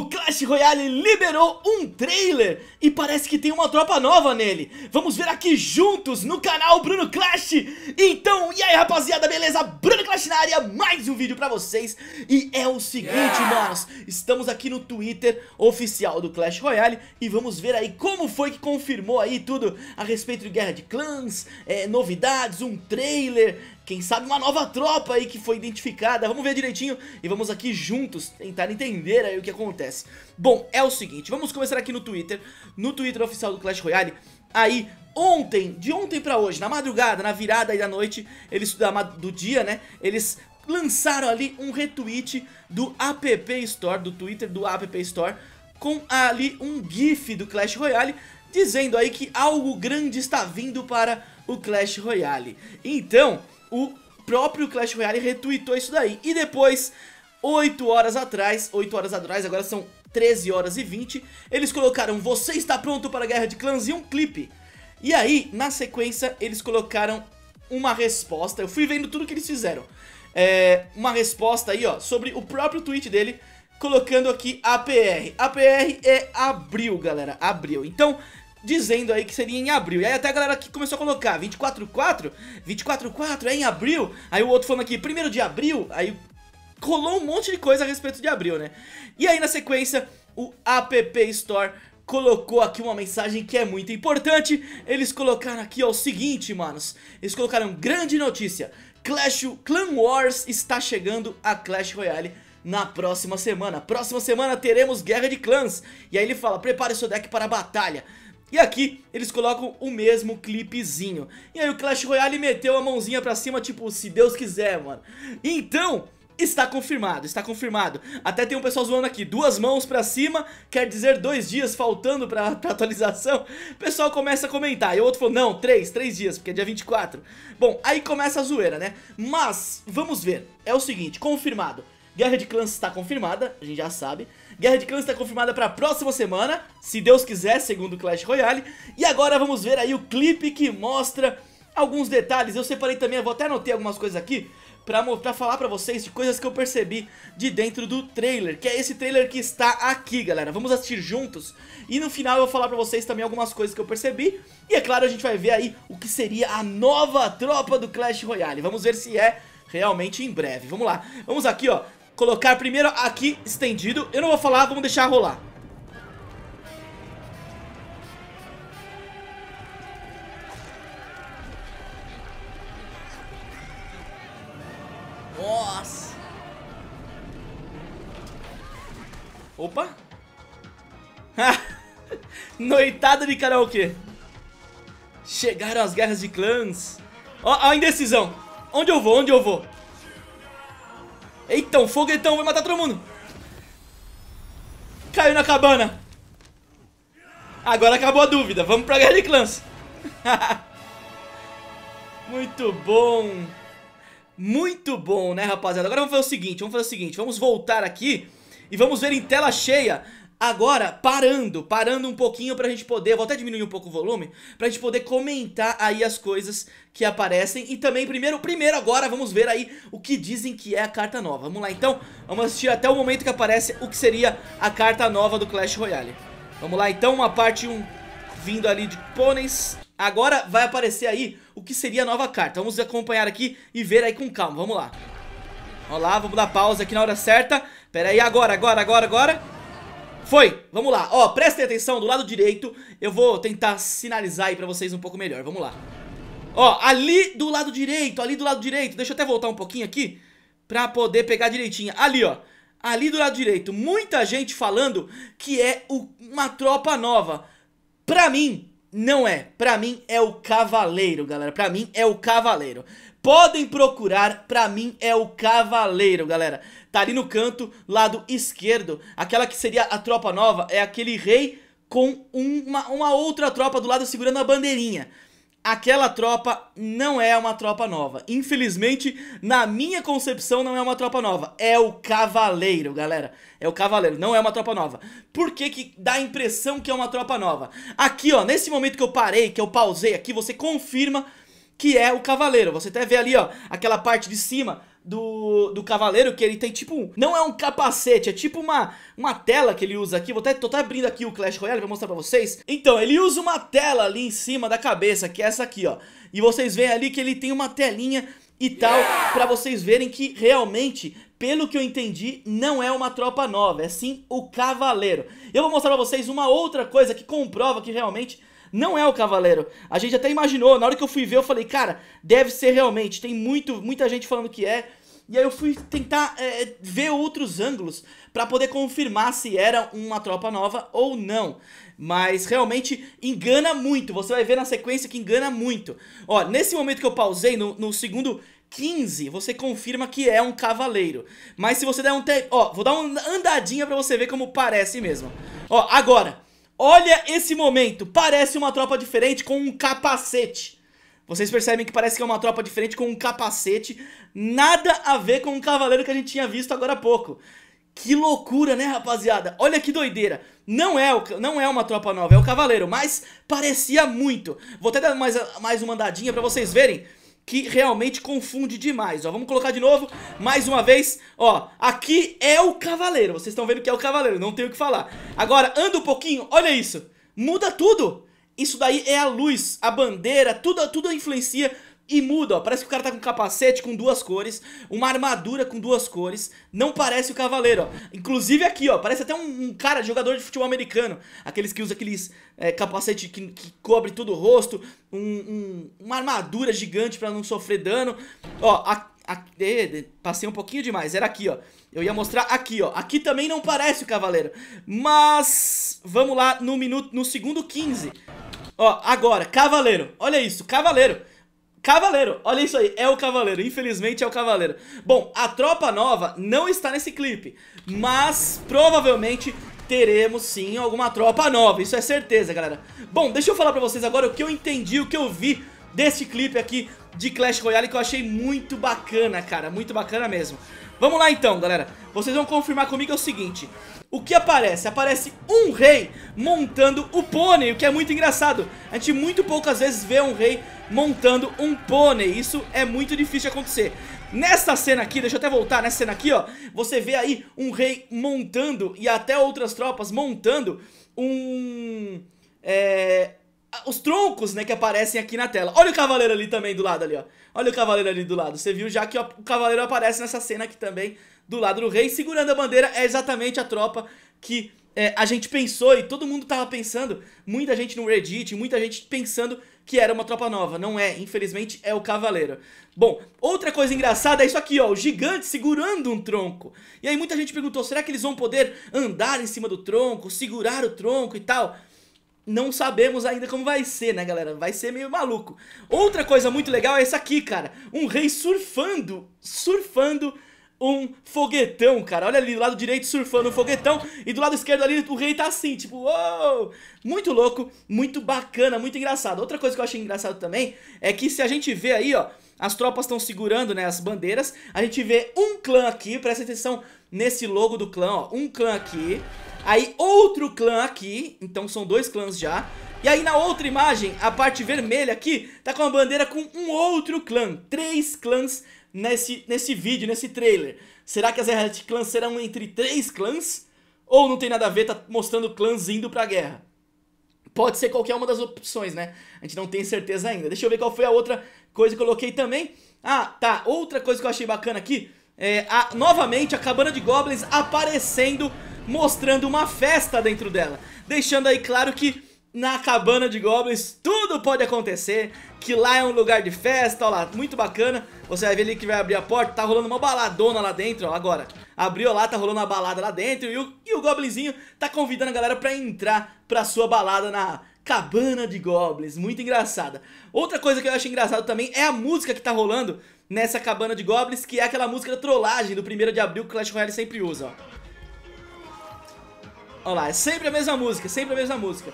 o Clash Royale liberou um trailer e parece que tem uma tropa nova nele. Vamos ver aqui juntos no canal Bruno Clash. Então, e aí rapaziada, beleza? Bruno Clash na área, mais um vídeo pra vocês. E é o seguinte, yeah! manos, estamos aqui no Twitter oficial do Clash Royale e vamos ver aí como foi que confirmou aí tudo a respeito de Guerra de Clãs, é, novidades, um trailer, quem sabe uma nova tropa aí que foi identificada. Vamos ver direitinho e vamos aqui juntos tentar entender aí o que acontece. Bom, é o seguinte, vamos começar aqui no Twitter, no Twitter oficial do Clash Royale. Aí ontem, de ontem pra hoje, na madrugada, na virada aí da noite, eles do dia, né? Eles lançaram ali um retweet do App Store, do Twitter do App Store, com ali um GIF do Clash Royale, dizendo aí que algo grande está vindo para o Clash Royale. Então, o próprio Clash Royale retweetou isso daí. E depois, 8 horas atrás, 8 horas atrás, agora são 13 horas e 20, eles colocaram Você está pronto para a guerra de clãs e um clipe. E aí, na sequência, eles colocaram uma resposta. Eu fui vendo tudo que eles fizeram. É, uma resposta aí, ó, sobre o próprio tweet dele, colocando aqui APR. APR é abril, galera, abril. Então, dizendo aí que seria em abril. E aí até a galera que começou a colocar 24-4, 24-4 é em abril. Aí o outro falando aqui, primeiro de abril, aí rolou um monte de coisa a respeito de abril, né? E aí na sequência, o App Store colocou aqui uma mensagem que é muito importante. Eles colocaram aqui ó, o seguinte, manos. Eles colocaram grande notícia. Clash Clan Wars está chegando a Clash Royale na próxima semana. Próxima semana teremos Guerra de Clãs. E aí ele fala: prepare seu deck para a batalha. E aqui eles colocam o mesmo clipezinho. E aí o Clash Royale meteu a mãozinha pra cima, tipo, se Deus quiser, mano. Então, está confirmado, está confirmado. Até tem um pessoal zoando aqui, duas mãos pra cima, quer dizer dois dias faltando pra, pra atualização. O pessoal começa a comentar, e o outro falou, não, três, três dias, porque é dia 24. Bom, aí começa a zoeira, né? Mas, vamos ver, é o seguinte, confirmado. Guerra de Clãs está confirmada, a gente já sabe. Guerra de Clãs está confirmada para a próxima semana, se Deus quiser, segundo Clash Royale. E agora vamos ver aí o clipe que mostra alguns detalhes. Eu separei também, eu vou até anotar algumas coisas aqui para falar para vocês de coisas que eu percebi de dentro do trailer, que é esse trailer que está aqui, galera. Vamos assistir juntos e no final eu vou falar para vocês também algumas coisas que eu percebi. E é claro, a gente vai ver aí o que seria a nova tropa do Clash Royale. Vamos ver se é realmente em breve. Vamos lá, vamos aqui, ó. Colocar primeiro aqui estendido. Eu não vou falar, vamos deixar rolar. Nossa! Opa! Noitada de karaokê. Chegaram as guerras de clãs. Ó, a indecisão. Onde eu vou? Onde eu vou? Foguetão, foguetão, vai matar todo mundo. Caiu na cabana. Agora acabou a dúvida. Vamos pra guerra de clãs. Muito bom. Muito bom, né, rapaziada? Agora vamos fazer o seguinte, vamos fazer o seguinte. Vamos voltar aqui e vamos ver em tela cheia Agora, parando, parando um pouquinho pra gente poder, vou até diminuir um pouco o volume, pra gente poder comentar aí as coisas que aparecem e também primeiro, primeiro agora vamos ver aí o que dizem que é a carta nova. Vamos lá então, vamos assistir até o momento que aparece o que seria a carta nova do Clash Royale. Vamos lá então, uma parte um, vindo ali de pôneis. Agora vai aparecer aí o que seria a nova carta. Vamos acompanhar aqui e ver aí com calma, vamos lá. Vamos lá, vamos dar pausa aqui na hora certa. Pera aí, agora, agora, agora, agora. Foi, vamos lá, ó, prestem atenção, do lado direito Eu vou tentar sinalizar aí pra vocês um pouco melhor, vamos lá Ó, ali do lado direito, ali do lado direito Deixa eu até voltar um pouquinho aqui Pra poder pegar direitinho Ali, ó, ali do lado direito Muita gente falando que é o, uma tropa nova Pra mim, não é Pra mim é o cavaleiro, galera Pra mim é o cavaleiro Podem procurar, pra mim é o Cavaleiro, galera. Tá ali no canto, lado esquerdo. Aquela que seria a tropa nova é aquele rei com uma, uma outra tropa do lado segurando a bandeirinha aquela tropa não é uma tropa nova. Infelizmente, na minha concepção, não é uma tropa nova. É o cavaleiro, galera. É o cavaleiro, não é uma tropa nova. Por que, que dá a impressão que é uma tropa nova? Aqui, ó, nesse momento que eu parei, que eu pausei aqui, você confirma que é o cavaleiro. Você até vê ali, ó, aquela parte de cima do, do cavaleiro, que ele tem tipo Não é um capacete, é tipo uma, uma tela que ele usa aqui. Vou até, tô até abrindo aqui o Clash Royale pra mostrar pra vocês. Então, ele usa uma tela ali em cima da cabeça, que é essa aqui, ó. E vocês veem ali que ele tem uma telinha e tal, yeah! pra vocês verem que realmente pelo que eu entendi, não é uma tropa nova, é sim o cavaleiro. Eu vou mostrar pra vocês uma outra coisa que comprova que realmente não é o Cavaleiro. A gente até imaginou, na hora que eu fui ver, eu falei, cara, deve ser realmente. Tem muito, muita gente falando que é. E aí eu fui tentar é, ver outros ângulos para poder confirmar se era uma tropa nova ou não. Mas realmente engana muito. Você vai ver na sequência que engana muito. Ó, nesse momento que eu pausei, no, no segundo 15, você confirma que é um cavaleiro. Mas se você der um... Te... Ó, vou dar uma andadinha pra você ver como parece mesmo. Ó, agora... Olha esse momento, parece uma tropa diferente com um capacete. Vocês percebem que parece que é uma tropa diferente com um capacete, nada a ver com o cavaleiro que a gente tinha visto agora há pouco. Que loucura, né, rapaziada? Olha que doideira. Não é, o, não é uma tropa nova, é o cavaleiro, mas parecia muito. Vou até dar mais, mais uma andadinha pra vocês verem que realmente confunde demais, ó. Vamos colocar de novo, mais uma vez, ó. Aqui é o cavaleiro, vocês estão vendo que é o cavaleiro, não tenho o que falar. Agora, anda um pouquinho, olha isso. Muda tudo. Isso daí é a luz, a bandeira, tudo, tudo influencia e muda, ó. Parece que o cara tá com um capacete com duas cores, uma armadura com duas cores. Não parece o cavaleiro, ó. Inclusive aqui, ó. Parece até um, um cara, jogador de futebol americano. Aqueles que usa aqueles é, capacete que, que, cobre todo o rosto. Um, um, uma armadura gigante pra não sofrer dano. Ó, a, a, passei um pouquinho demais. Era aqui, ó. Eu ia mostrar aqui, ó. Aqui também não parece o cavaleiro. Mas vamos lá no minuto, no segundo 15. Ó, agora, cavaleiro. Olha isso, cavaleiro. Cavaleiro, olha isso aí, é o Cavaleiro, infelizmente é o Cavaleiro. Bom, a tropa nova não está nesse clipe, mas provavelmente teremos sim alguma tropa nova, isso é certeza, galera. Bom, deixa eu falar pra vocês agora o que eu entendi, o que eu vi desse clipe aqui de Clash Royale que eu achei muito bacana, cara, muito bacana mesmo. Vamos lá então, galera. Vocês vão confirmar comigo é o seguinte. O que aparece? Aparece um rei montando o pônei, o que é muito engraçado. A gente muito poucas vezes vê um rei montando um pônei. Isso é muito difícil de acontecer. Nessa cena aqui, deixa eu até voltar, nessa cena aqui, ó, você vê aí um rei montando e até outras tropas montando um... É, os troncos, né, que aparecem aqui na tela. Olha o cavaleiro ali também do lado ali, ó. Olha o cavaleiro ali do lado. Você viu já que ó, o cavaleiro aparece nessa cena aqui também do lado do rei. Segurando a bandeira é exatamente a tropa que é, a gente pensou e todo mundo tava pensando, muita gente no Reddit, muita gente pensando que era uma tropa nova. Não é, infelizmente é o cavaleiro. Bom, outra coisa engraçada é isso aqui, ó, o gigante segurando um tronco. E aí muita gente perguntou, será que eles vão poder andar em cima do tronco, segurar o tronco e tal? não sabemos ainda como vai ser, né, galera? Vai ser meio maluco. Outra coisa muito legal é essa aqui, cara. Um rei surfando, surfando um foguetão, cara. Olha ali, do lado direito surfando um foguetão e do lado esquerdo ali o rei tá assim, tipo, uou! Muito louco, muito bacana, muito engraçado. Outra coisa que eu achei engraçado também é que se a gente vê aí, ó, as tropas estão segurando, né, as bandeiras, a gente vê um clã aqui, presta atenção nesse logo do clã, ó, um clã aqui, Aí outro clã aqui, então são dois clãs já E aí na outra imagem, a parte vermelha aqui Tá com a bandeira com um outro clã Três clãs nesse, nesse vídeo, nesse trailer Será que as Red Clãs serão entre três clãs? Ou não tem nada a ver, tá mostrando clãs indo pra guerra? Pode ser qualquer uma das opções, né? A gente não tem certeza ainda. Deixa eu ver qual foi a outra coisa que eu coloquei também. Ah, tá. Outra coisa que eu achei bacana aqui é a, novamente a cabana de goblins aparecendo mostrando uma festa dentro dela. Deixando aí claro que na cabana de goblins tudo pode acontecer, que lá é um lugar de festa, ó lá, muito bacana. Você vai ver ali que vai abrir a porta, tá rolando uma baladona lá dentro, ó, agora. Abriu lá, tá rolando uma balada lá dentro e o, e o goblinzinho tá convidando a galera pra entrar pra sua balada na cabana de goblins, muito engraçada. Outra coisa que eu acho engraçado também é a música que tá rolando nessa cabana de goblins, que é aquela música da trollagem do 1 de abril que o Clash Royale sempre usa, ó. Olha lá, é sempre a mesma música, é sempre a mesma música.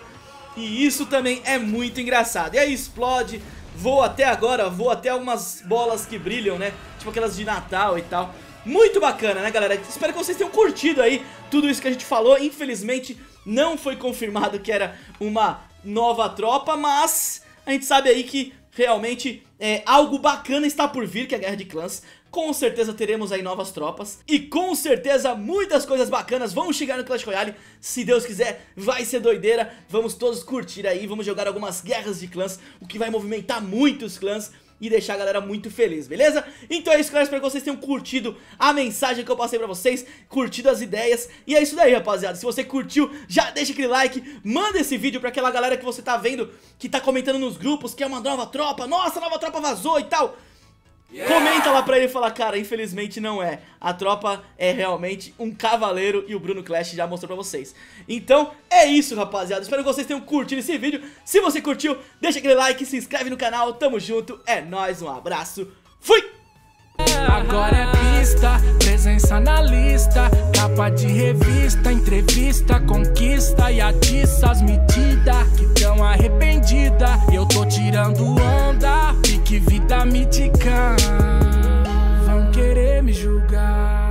E isso também é muito engraçado. E aí explode, voa até agora, voa até algumas bolas que brilham, né? Tipo aquelas de Natal e tal. Muito bacana, né, galera? Espero que vocês tenham curtido aí tudo isso que a gente falou. Infelizmente, não foi confirmado que era uma nova tropa, mas a gente sabe aí que realmente é, algo bacana está por vir, que é a Guerra de Clãs com certeza teremos aí novas tropas e com certeza muitas coisas bacanas vão chegar no Clash Royale, se Deus quiser, vai ser doideira, vamos todos curtir aí, vamos jogar algumas guerras de clãs, o que vai movimentar muitos clãs, e deixar a galera muito feliz, beleza? Então é isso, galera, espero que vocês tenham curtido a mensagem que eu passei pra vocês, curtido as ideias, e é isso daí, rapaziada, se você curtiu, já deixa aquele like, manda esse vídeo pra aquela galera que você tá vendo, que tá comentando nos grupos, que é uma nova tropa, nossa, nova tropa vazou e tal... Comenta lá pra ele e fala, cara, infelizmente não é. A tropa é realmente um cavaleiro e o Bruno Clash já mostrou pra vocês. Então, é isso, rapaziada. Espero que vocês tenham curtido esse vídeo. Se você curtiu, deixa aquele like, se inscreve no canal. Tamo junto, é nóis, um abraço. Fui! Agora é pista, presença na lista Capa de revista, entrevista, conquista E atiça as medidas que tão arrependida Eu tô tirando onda que vida mítica, vão querer me julgar.